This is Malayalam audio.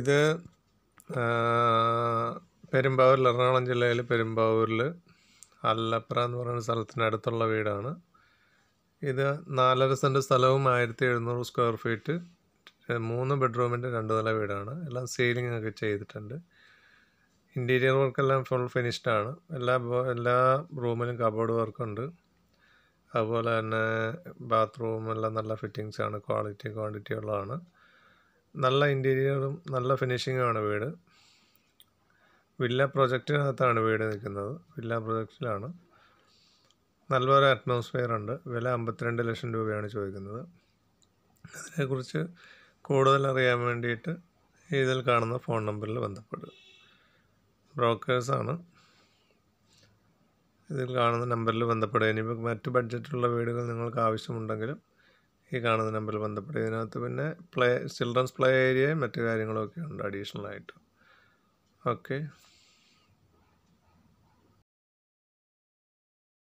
ഇത് പെരുമ്പാവൂരിൽ എറണാകുളം ജില്ലയിൽ പെരുമ്പാവൂരിൽ അല്ലപ്ര എന്ന് പറയുന്ന അടുത്തുള്ള വീടാണ് ഇത് നാലര സെൻറ്റ് സ്ഥലവും ആയിരത്തി എഴുന്നൂറ് സ്ക്വയർ ഫീറ്റ് മൂന്ന് ബെഡ്റൂമിൻ്റെ രണ്ട് നില വീടാണ് എല്ലാം സീലിംഗ് ഒക്കെ ചെയ്തിട്ടുണ്ട് ഇൻറ്റീരിയർ വർക്കെല്ലാം ഫുൾ ഫിനിഷ്ഡ് ആണ് എല്ലാ എല്ലാ റൂമിലും കബോർഡ് വർക്കുണ്ട് അതുപോലെ തന്നെ ബാത്റൂമെല്ലാം നല്ല ഫിറ്റിങ്സാണ് ക്വാളിറ്റി ക്വാണ്ടിറ്റി ഉള്ളതാണ് നല്ല ഇൻറ്റീരിയറും നല്ല ഫിനിഷിങ്ങുമാണ് വീട് വില്ല പ്രൊജക്റ്റിനകത്താണ് വീട് നിൽക്കുന്നത് വില്ല പ്രൊജക്റ്റിലാണ് നല്ലൊരു അറ്റ്മോസ്ഫിയർ ഉണ്ട് വില അമ്പത്തിരണ്ട് ലക്ഷം രൂപയാണ് ചോദിക്കുന്നത് അതിനെക്കുറിച്ച് കൂടുതൽ അറിയാൻ വേണ്ടിയിട്ട് ഇതിൽ കാണുന്ന ഫോൺ നമ്പറിൽ ബന്ധപ്പെടുക ബ്രോക്കേഴ്സാണ് ഇതിൽ കാണുന്ന നമ്പറിൽ ബന്ധപ്പെടുക ഇനിയിപ്പോൾ മറ്റ് ബഡ്ജറ്റുള്ള വീടുകൾ നിങ്ങൾക്ക് ആവശ്യമുണ്ടെങ്കിലും ഈ കാണുന്ന നമ്പറിൽ ബന്ധപ്പെട്ട് ഇതിനകത്ത് പിന്നെ പ്ലേ ചിൽഡ്രൻസ് പ്ലേ ഏരിയയും മറ്റു കാര്യങ്ങളൊക്കെ ഉണ്ട് അഡീഷണൽ ആയിട്ട് ഓക്കെ